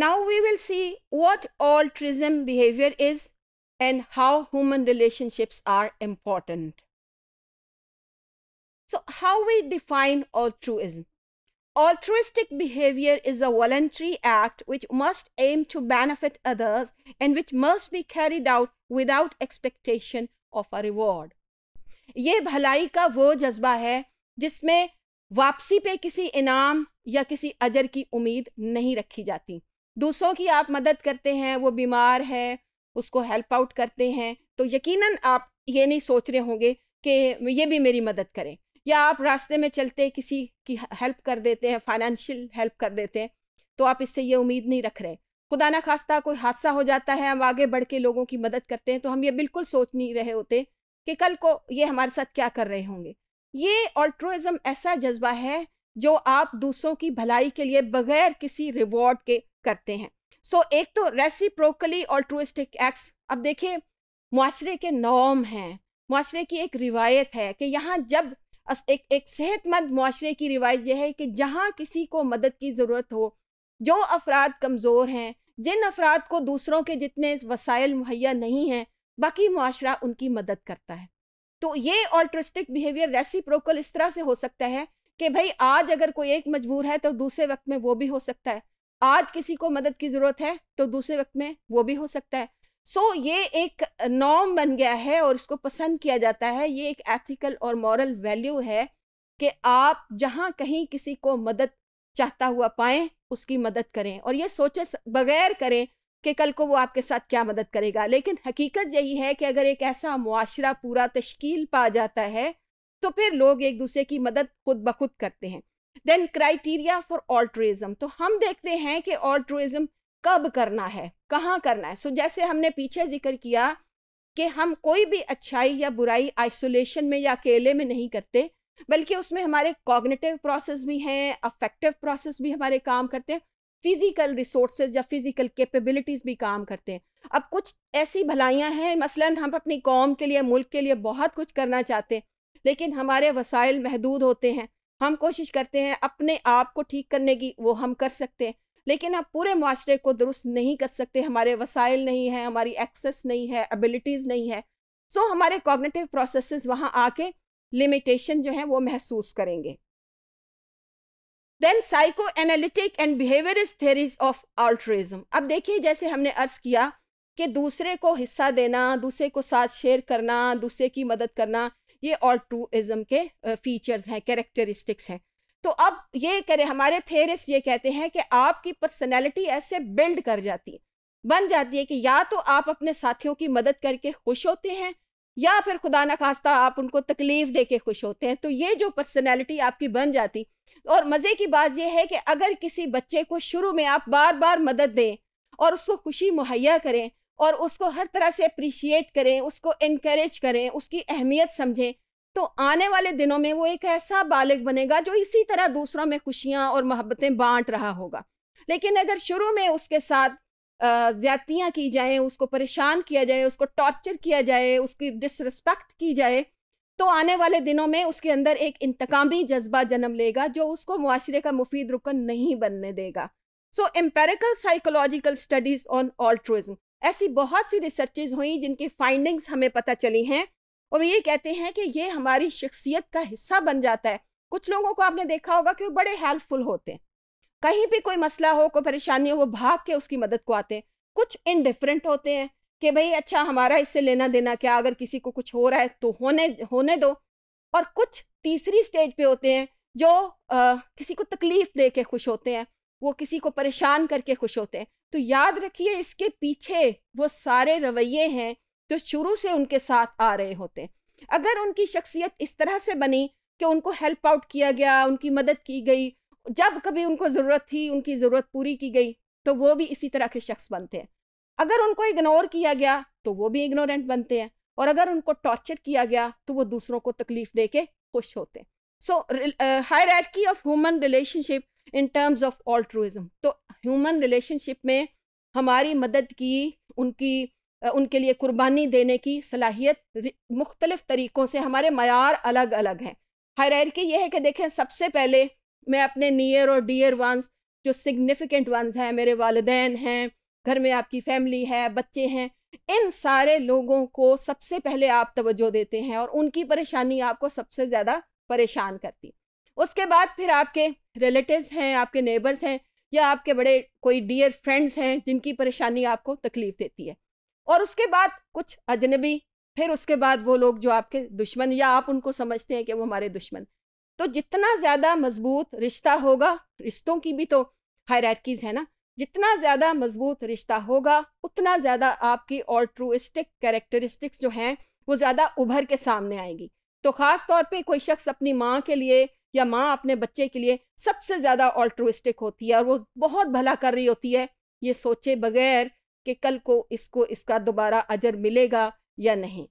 Now we will see what altruism behavior is and how human relationships are important. So how we define altruism? Altruistic behavior is a voluntary act which must aim to benefit others and which must be carried out without expectation of a reward. ये भलाई का वो जज्बा है जिसमें वापसी पे किसी इनाम या किसी अजर की उम्मीद नहीं रखी जाती दूसरों की आप मदद करते हैं वो बीमार है उसको हेल्प आउट करते हैं तो यकीनन आप ये नहीं सोच रहे होंगे कि ये भी मेरी मदद करें या आप रास्ते में चलते किसी की हेल्प कर देते हैं फाइनेंशियल हेल्प कर देते हैं तो आप इससे ये उम्मीद नहीं रख रहे खुदा ना खास्ता कोई हादसा हो जाता है हम आगे बढ़ के लोगों की मदद करते हैं तो हम ये बिल्कुल सोच नहीं रहे होते कि कल को ये हमारे साथ क्या कर रहे होंगे ये ऑल्ट्रोइज़म ऐसा जज्बा है जो आप दूसरों की भलाई के लिए बगैर किसी रिवॉर्ड के करते हैं सो so, एक तो रेसिप्रोकली ऑल्ट्रोइस्टिक एक्ट्स अब देखिए माशरे के नॉम हैं माशरे की एक रिवायत है कि यहाँ जब एक एक सेहतमंद माशरे की रिवायत यह है कि जहाँ किसी को मदद की ज़रूरत हो जो अफराद कमज़ोर हैं जिन अफराद को दूसरों के जितने वसाइल मुहैया नहीं हैं बाकी माशरा उनकी मदद करता है तो ये ऑल्ट्रिस्टिक बिहेवियर रेसिप्रोकल इस तरह से हो सकता है कि भाई आज अगर कोई एक मजबूर है तो दूसरे वक्त में वो भी हो सकता है आज किसी को मदद की ज़रूरत है तो दूसरे वक्त में वो भी हो सकता है सो so, ये एक नॉर्म बन गया है और इसको पसंद किया जाता है ये एक एथिकल और मॉरल वैल्यू है कि आप जहाँ कहीं किसी को मदद चाहता हुआ पाएं उसकी मदद करें और ये सोचे बगैर करें कि कल को वो आपके साथ क्या मदद करेगा लेकिन हकीकत यही है कि अगर एक ऐसा मुआशरा पूरा तश्कील पा जाता है तो फिर लोग एक दूसरे की मदद खुद ब खुद करते हैं देन क्राइटेरिया फॉर ऑल्ट्रुइज्म तो हम देखते हैं कि ऑल्ट्रुइज्म कब करना है कहाँ करना है सो so, जैसे हमने पीछे जिक्र किया कि हम कोई भी अच्छाई या बुराई आइसोलेशन में या अकेले में नहीं करते बल्कि उसमें हमारे कॉग्निटिव प्रोसेस भी हैं अफेक्टिव प्रोसेस भी हमारे काम करते हैं फिज़िकल रिसोर्स या फिज़िकल कैपेबिलिटीज़ भी काम करते हैं अब कुछ ऐसी भलाइयाँ हैं मसलन हम अपनी कौम के लिए मुल्क के लिए बहुत कुछ करना चाहते हैं लेकिन हमारे वसाइल महदूद होते हैं हम कोशिश करते हैं अपने आप को ठीक करने की वो हम कर सकते हैं लेकिन हम पूरे माशरे को दुरुस्त नहीं कर सकते हमारे वसाइल नहीं हैं हमारी एक्सेस नहीं है एबिलिटीज़ नहीं है सो हमारे कॉग्नेटिव प्रोसेस वहाँ आके लिमिटेशन जो है वो महसूस करेंगे then psychoanalytic and behaviourist theories of altruism अब देखिए जैसे हमने अर्ज किया कि दूसरे को हिस्सा देना दूसरे को साथ शेयर करना दूसरे की मदद करना ये ऑल के फीचर्स हैं कैरेक्टरिस्टिक्स हैं तो अब ये करें हमारे थेरिस्ट ये कहते हैं कि आपकी पर्सनैलिटी ऐसे बिल्ड कर जाती है बन जाती है कि या तो आप अपने साथियों की मदद करके खुश होते हैं या फिर खुदा न खास्ता आप उनको तकलीफ दे के खुश होते हैं तो ये जो पर्सनैलिटी आपकी बन जाती और मज़े की बात यह है कि अगर किसी बच्चे को शुरू में आप बार बार मदद दें और उसको खुशी मुहैया करें और उसको हर तरह से अप्रिशिएट करें उसको इनक्रेज करें उसकी अहमियत समझें तो आने वाले दिनों में वो एक ऐसा बालिग बनेगा जो इसी तरह दूसरों में खुशियाँ और मोहब्बतें बांट रहा होगा लेकिन अगर शुरू में उसके साथ ज्यादतियाँ की जाएँ उसको परेशान किया जाए उसको टॉर्चर किया जाए उसकी डिसरिस्पेक्ट की जाए तो आने वाले दिनों में उसके अंदर एक इंतकामी जज्बा जन्म लेगा जो उसको माशरे का मुफीद रुकन नहीं बनने देगा so empirical psychological studies on altruism ऐसी बहुत सी रिसर्चेज हुई जिनकी फाइंडिंग्स हमें पता चली हैं और ये कहते हैं कि ये हमारी शख्सियत का हिस्सा बन जाता है कुछ लोगों को आपने देखा होगा कि वो बड़े हेल्पफुल होते हैं कहीं भी कोई मसला हो कोई परेशानी हो वो भाग के उसकी मदद को आते हैं कुछ इनडिफरेंट होते हैं कि भाई अच्छा हमारा इससे लेना देना क्या अगर किसी को कुछ हो रहा है तो होने होने दो और कुछ तीसरी स्टेज पे होते हैं जो आ, किसी को तकलीफ दे के खुश होते हैं वो किसी को परेशान करके खुश होते हैं तो याद रखिए इसके पीछे वो सारे रवैये हैं जो शुरू से उनके साथ आ रहे होते हैं अगर उनकी शख्सियत इस तरह से बनी कि उनको हेल्प आउट किया गया उनकी मदद की गई जब कभी उनको ज़रूरत थी उनकी ज़रूरत पूरी की गई तो वो भी इसी तरह के शख्स बनते हैं अगर उनको इग्नोर किया गया तो वो भी इग्नोरेंट बनते हैं और अगर उनको टॉर्चर किया गया तो वो दूसरों को तकलीफ दे के खुश होते हैं so hierarchy of human relationship in terms of altruism तो ह्यूमन रिलेशनशिप में हमारी मदद की उनकी उनके लिए कुर्बानी देने की सलाहियत मुख्तलिफ तरीक़ों से हमारे मैार अलग अलग हैं की यह है कि देखें सबसे पहले मैं अपने नियर और डियर वंस जो सिग्निफिकेंट वंस हैं मेरे वालदेन हैं घर में आपकी फैमिली है बच्चे हैं इन सारे लोगों को सबसे पहले आप तवज्जो देते हैं और उनकी परेशानी आपको सबसे ज़्यादा परेशान करती उसके बाद फिर आपके रिलेटिव्स हैं आपके नेबर्स हैं या आपके बड़े कोई डियर फ्रेंड्स हैं जिनकी परेशानी आपको तकलीफ देती है और उसके बाद कुछ अजनबी फिर उसके बाद वो लोग जो आपके दुश्मन या आप उनको समझते हैं कि वो हमारे दुश्मन तो जितना ज़्यादा मजबूत रिश्ता होगा रिश्तों की भी तो हायरकीज़ है ना जितना ज़्यादा मजबूत रिश्ता होगा उतना ज़्यादा आपकी ऑल्ट्रूइस्टिक कैरेक्टरिस्टिक्स जो हैं वो ज़्यादा उभर के सामने आएगी तो ख़ास तौर पे कोई शख्स अपनी माँ के लिए या माँ अपने बच्चे के लिए सबसे ज़्यादा ऑल्ट्रोइस्टिक होती है और वो बहुत भला कर रही होती है ये सोचे बगैर कि कल को इसको इसका दोबारा अजर मिलेगा या नहीं